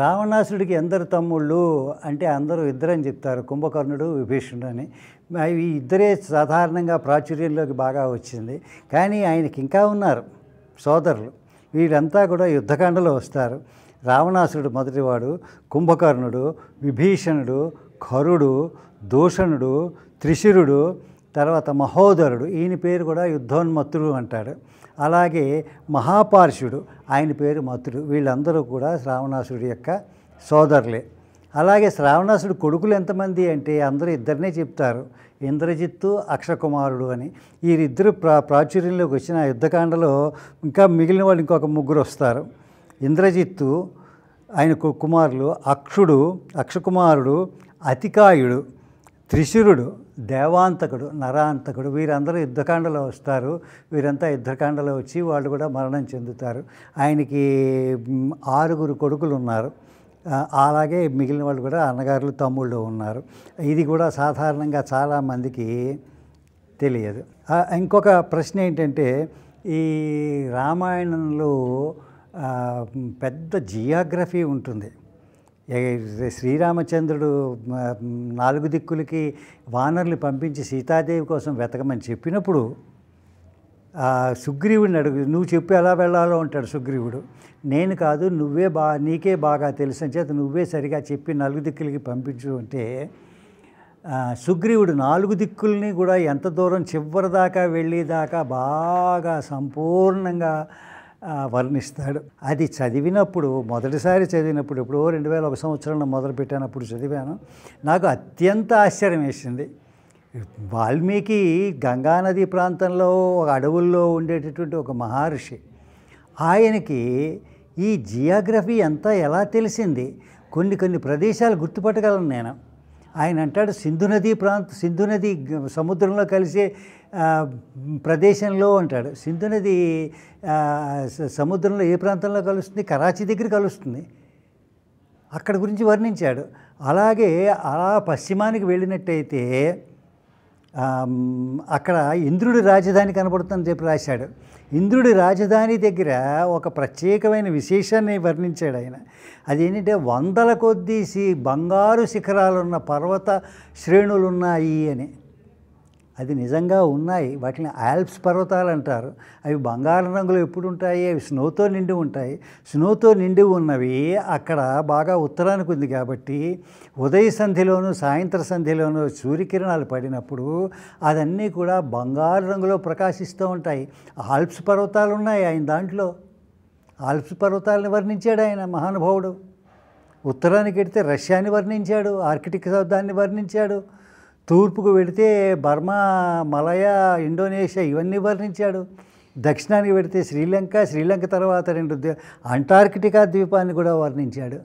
రావణాసుడికి ఎందరు తమ్ముళ్ళు అంటే అందరూ ఇద్దరని చెప్తారు కుంభకర్ణుడు విభీషణుడు అని ఈ ఇద్దరే సాధారణంగా ప్రాచుర్యంలోకి బాగా వచ్చింది కానీ ఆయనకి ఇంకా ఉన్నారు సోదరులు వీళ్ళంతా కూడా యుద్ధకాండలో వస్తారు రావణాసురుడు మొదటివాడు కుంభకర్ణుడు విభీషణుడు కరుడు దూషణుడు త్రిశిరుడు తర్వాత మహోదరుడు ఈయన పేరు కూడా యుద్ధోన్మత్తుడు అంటాడు అలాగే మహాపార్షుడు ఆయన పేరు మత్తుడు వీళ్ళందరూ కూడా శ్రావణాసుడి యొక్క సోదరులే అలాగే శ్రావణాసుడు కొడుకులు ఎంతమంది అంటే అందరూ ఇద్దరినే చెప్తారు ఇంద్రజిత్తు అక్షకుమారుడు అని వీరిద్దరు ప్రా ప్రాచుర్యంలోకి వచ్చిన యుద్ధకాండలో ఇంకా మిగిలిన వాళ్ళు ఇంకొక ముగ్గురు వస్తారు ఇంద్రజిత్తు ఆయన కుమారులు అక్షుడు అక్షకుమారుడు అతికాయుడు త్రిశురుడు దేవాంతకుడు నరాంతకుడు వీరందరూ యుద్ధకాండలో వస్తారు వీరంతా యుద్ధకాండలో వచ్చి వాళ్ళు కూడా మరణం చెందుతారు ఆయనకి ఆరుగురు కొడుకులు ఉన్నారు అలాగే మిగిలిన వాళ్ళు కూడా అన్నగారులు తమ్ముళ్ళు ఉన్నారు ఇది కూడా సాధారణంగా చాలామందికి తెలియదు ఇంకొక ప్రశ్న ఏంటంటే ఈ రామాయణంలో పెద్ద జియాగ్రఫీ ఉంటుంది శ్రీరామచంద్రుడు నాలుగు దిక్కులకి వానర్లు పంపించి సీతాదేవి కోసం వెతకమని చెప్పినప్పుడు సుగ్రీవుడిని అడుగు నువ్వు చెప్పి ఎలా వెళ్ళాలో అంటాడు సుగ్రీవుడు నేను కాదు నువ్వే బా నీకే బాగా అని చేత నువ్వే సరిగా చెప్పి నలుగు దిక్కులకి పంపించు అంటే సుగ్రీవుడు నాలుగు దిక్కుల్ని కూడా ఎంత దూరం చివరిదాకా వెళ్ళేదాకా బాగా సంపూర్ణంగా వర్ణిస్తాడు అది చదివినప్పుడు మొదటిసారి చదివినప్పుడు ఎప్పుడో రెండు వేల ఒక సంవత్సరంలో మొదలు పెట్టినప్పుడు చదివాను నాకు అత్యంత ఆశ్చర్యం వేసింది వాల్మీకి గంగానది ప్రాంతంలో ఒక అడవుల్లో ఉండేటటువంటి ఒక మహర్షి ఆయనకి ఈ జియాగ్రఫీ అంతా ఎలా తెలిసింది కొన్ని కొన్ని ప్రదేశాలు గుర్తుపట్టగలను నేను ఆయన అంటాడు సింధు నదీ ప్రాంత సింధు నది సముద్రంలో కలిసే ప్రదేశంలో అంటాడు సింధు నది సముద్రంలో ఏ ప్రాంతంలో కలుస్తుంది కరాచీ దగ్గర కలుస్తుంది అక్కడ గురించి వర్ణించాడు అలాగే అలా పశ్చిమానికి వెళ్ళినట్టయితే అక్కడ ఇంద్రుడి రాజధాని కనబడుతుందని చెప్పి రాశాడు ఇంద్రుడి రాజధాని దగ్గర ఒక ప్రత్యేకమైన విశేషాన్ని వర్ణించాడు ఆయన అదేంటంటే వందల కొద్దీ సి బంగారు శిఖరాలున్న పర్వత శ్రేణులున్నాయి అని అది నిజంగా ఉన్నాయి వాటిని ఆల్ప్స్ పర్వతాలు అంటారు అవి బంగారం రంగులు ఎప్పుడు ఉంటాయి అవి స్నోతో నిండి ఉంటాయి స్నోతో నిండి ఉన్నవి అక్కడ బాగా ఉత్తరానికి ఉంది కాబట్టి ఉదయ సంధిలోను సాయంత్ర సంధిలోను సూర్యకిరణాలు పడినప్పుడు అదన్నీ కూడా బంగారు రంగులో ప్రకాశిస్తూ ఉంటాయి ఆల్ప్స్ పర్వతాలు ఉన్నాయి ఆయన దాంట్లో ఆల్ప్స్ పర్వతాలను వర్ణించాడు ఆయన మహానుభావుడు ఉత్తరానికి వెడితే రష్యాని వర్ణించాడు ఆర్కిటిక్ శబ్దాన్ని వర్ణించాడు తూర్పుకు వెడితే బర్మా మలయా ఇండోనేషియా ఇవన్నీ వర్ణించాడు దక్షిణానికి వెడితే శ్రీలంక శ్రీలంక తర్వాత రెండు అంటార్కిటికా ద్వీపాన్ని కూడా వర్ణించాడు